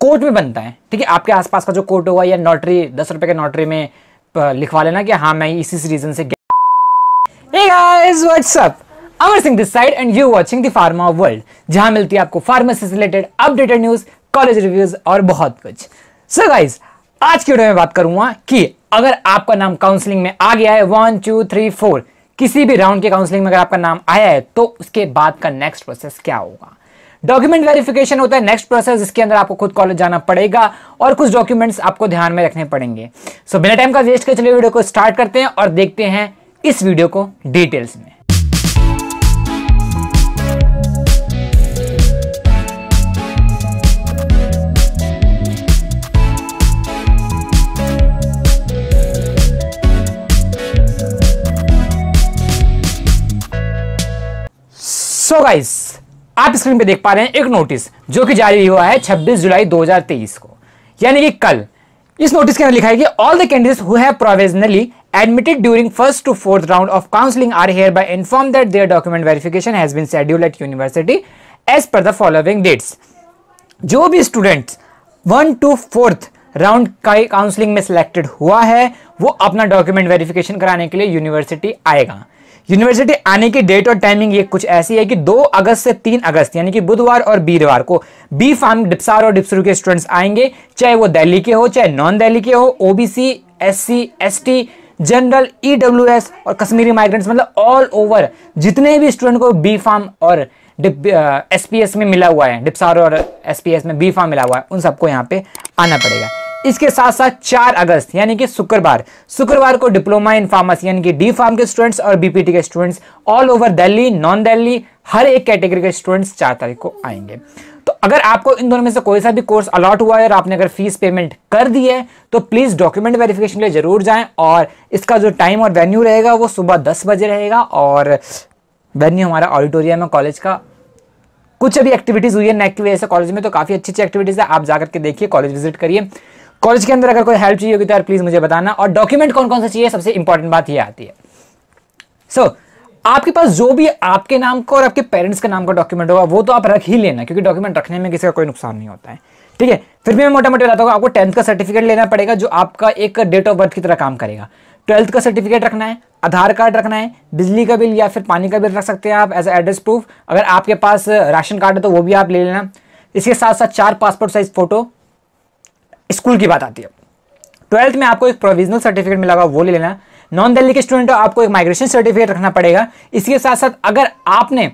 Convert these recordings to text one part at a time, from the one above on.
court में बनता है ठीक है आपके आसपास का जो कोर्ट होगा या नोटरी दस रुपए के नोटरी में लिखवा लेना कि हाँ मैं इसी रीजन से hey guys, Amar Singh this side and you watching the pharma world जहां मिलती है आपको फार्मेसी से related updated news college reviews और बहुत कुछ सो so गाइज आज की वीडियो में बात करूंगा कि अगर आपका नाम काउंसलिंग में आ गया है वन टू थ्री फोर किसी भी राउंड के काउंसलिंग में अगर आपका नाम आया है तो उसके बाद का नेक्स्ट प्रोसेस क्या होगा डॉक्यूमेंट वेरिफिकेशन होता है नेक्स्ट प्रोसेस इसके अंदर आपको खुद कॉलेज जाना पड़ेगा और कुछ डॉक्यूमेंट्स आपको ध्यान में रखने पड़ेंगे सो बिना टाइम का वेस्ट कर चलिए वीडियो को स्टार्ट करते हैं और देखते हैं इस वीडियो को डिटेल्स में So गाइस आप स्क्रीन पे देख पा रहे हैं एक नोटिस जो कि जारी हुआ है 26 जुलाई 2023 को यानी कि कल इस नोटिस के अंदर लिखा है कि all the candidates who have provisionally admitted during first to fourth round of counselling are hereby inform that their document verification has been scheduled at university as per the following dates जो भी students one to fourth round counselling में selected हुआ है वो अपना document verification कराने के लिए यूनिवर्सिटी आएगा यूनिवर्सिटी आने की डेट और टाइमिंग ये कुछ ऐसी है कि 2 अगस्त से 3 अगस्त यानी कि बुधवार और वीरवार को बी फार्म डिप्सार और डिप्सरू के स्टूडेंट्स आएंगे चाहे वो दिल्ली के हो चाहे नॉन दिल्ली के हो OBC SC ST general EWS e और कश्मीरी माइग्रेंट्स मतलब ऑल ओवर जितने भी स्टूडेंट को बी फार्म और एस में मिला हुआ है डिप्सार और एस में बी फार्म मिला हुआ है उन सबको यहाँ पे आना पड़ेगा इसके साथ साथ 4 अगस्त यानी कि शुक्रवार शुक्रवार को डिप्लोमा इन फार्मेसी यानी कि डी फार्म के स्टूडेंट्स और बीपीटी के students all over Delhi non Delhi हर एक कैटेगरी के स्टूडेंट्स चार तारीख को आएंगे तो अगर आपको इन दोनों में से कोई सा भी कोर्स अलॉट हुआ है और आपने अगर फीस पेमेंट कर दी है तो प्लीज़ डॉक्यूमेंट वेरिफिकेशन के लिए ज़रूर जाए और इसका जो टाइम और वेन्यू रहेगा वो सुबह दस बजे रहेगा और वेन्यू हमारा ऑडिटोरियम है कॉलेज का कुछ अभी एक्टिविटीज़ हुई है नेक की वजह से कॉलेज में तो काफ़ी अच्छी अच्छी एक्टिविटीज़ है आप जाकर के देखिए कॉलेज विजिट करिए कॉलेज के अंदर अगर कोई हेल्प चाहिए होगी तो यार प्लीज़ मुझे बताना और डॉक्यूमेंट कौन कौन सा चाहिए सबसे इंपॉर्टेंट बात ये आती है सो so, आपके पास जो भी आपके नाम का और आपके पेरेंट्स के नाम का डॉक्यूमेंट होगा वो तो आप रख ही लेना क्योंकि डॉक्यूमेंट रखने में किसी का कोई नुकसान नहीं होता है ठीक है फिर भी मैं मोटा मोटी बताता हूँ आपको टेंथ का सर्टिफिकेट लेना पड़ेगा जो आपका एक डेट ऑफ बर्थ की तरह काम करेगा ट्वेल्थ का सर्टिफिकेट रखना है आधार कार्ड रखना है बिजली का बिल या फिर पानी का बिल रख सकते हैं आप एज एड्रेस प्रूफ अगर आपके पास राशन कार्ड है तो वो भी आप ले लेना इसके साथ साथ चार पासपोर्ट साइज फोटो स्कूल की बात आती है ट्वेल्थ में आपको एक प्रोविजनल सर्टिफिकेट मिला होगा वो ले लेना नॉन दिल्ली के स्टूडेंट हो आपको एक माइग्रेशन सर्टिफिकेट रखना पड़ेगा इसके साथ साथ अगर आपने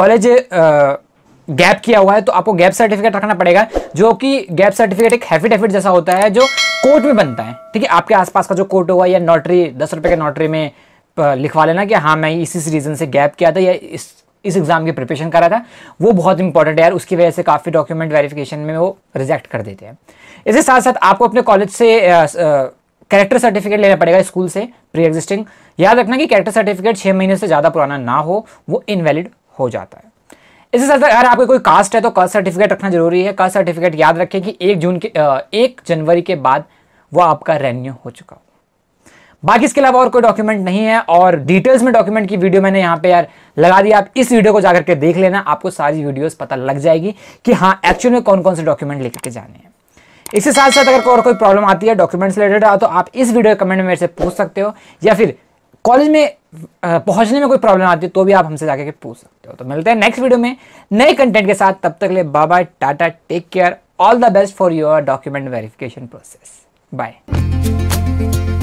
कॉलेज गैप किया हुआ है तो आपको गैप सर्टिफिकेट रखना पड़ेगा जो कि गैप सर्टिफिकेट एक हैफिडेफिट जैसा होता है जो कोर्ट में बनता है ठीक है आपके आसपास का जो कोर्ट होगा या नोटरी दस रुपए के नोटरी में लिखवा लेना कि हाँ मैं इसी रीज़न से गैप किया था या इस इस एग्ज़ाम की प्रिपरेशन करा था वो बहुत इंपॉर्टेंट है यार उसकी वजह से काफ़ी डॉक्यूमेंट वेरिफिकेशन में वो रिजेक्ट कर देते हैं इसके साथ साथ आपको अपने कॉलेज से कैरेक्टर सर्टिफिकेट लेना पड़ेगा स्कूल से प्री एग्जिस्टिंग याद रखना कि कैरेक्टर सर्टिफिकेट छह महीने से ज़्यादा पुराना ना हो वो इनवैलिड हो जाता है इसके साथ साथ अगर आपकी कोई कास्ट है तो कास्ट सर्टिफिकेट रखना जरूरी है कास्ट सर्टिफिकेट याद रखें कि एक जून के एक जनवरी के बाद वो आपका रेन्यू हो चुका हो बाकी इसके अलावा और कोई डॉक्यूमेंट नहीं है और डिटेल्स में डॉक्यूमेंट की वीडियो मैंने यहाँ पे यार लगा दिया आप इस वीडियो को जाकर के देख लेना आपको सारी वीडियोस पता लग जाएगी कि हाँ एक्चुअल में कौन कौन से डॉक्यूमेंट लेकर के जाने हैं इसके साथ साथ अगर और कोई प्रॉब्लम आती है डॉक्यूमेंट्स रिलेटेड तो आप इस वीडियो कमेंट में से पूछ सकते हो या फिर कॉलेज में पहुंचने में कोई प्रॉब्लम आती है तो भी आप हमसे जाके पूछ सकते हो तो मिलते हैं नेक्स्ट वीडियो में नए कंटेंट के साथ तब तक ले bye bye tata take care all the best for your document verification process bye